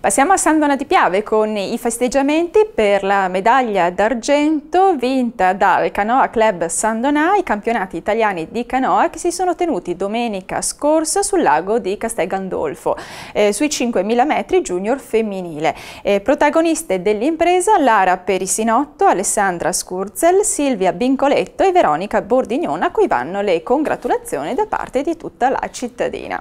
Passiamo a San di Piave con i festeggiamenti per la medaglia d'argento vinta dal Canoa Club San Donà, i campionati italiani di canoa che si sono tenuti domenica scorsa sul lago di Castel Gandolfo, eh, sui 5.000 metri junior femminile. Eh, protagoniste dell'impresa Lara Perisinotto, Alessandra Scurzel, Silvia Bincoletto e Veronica Bordignona a cui vanno le congratulazioni da parte di tutta la cittadina.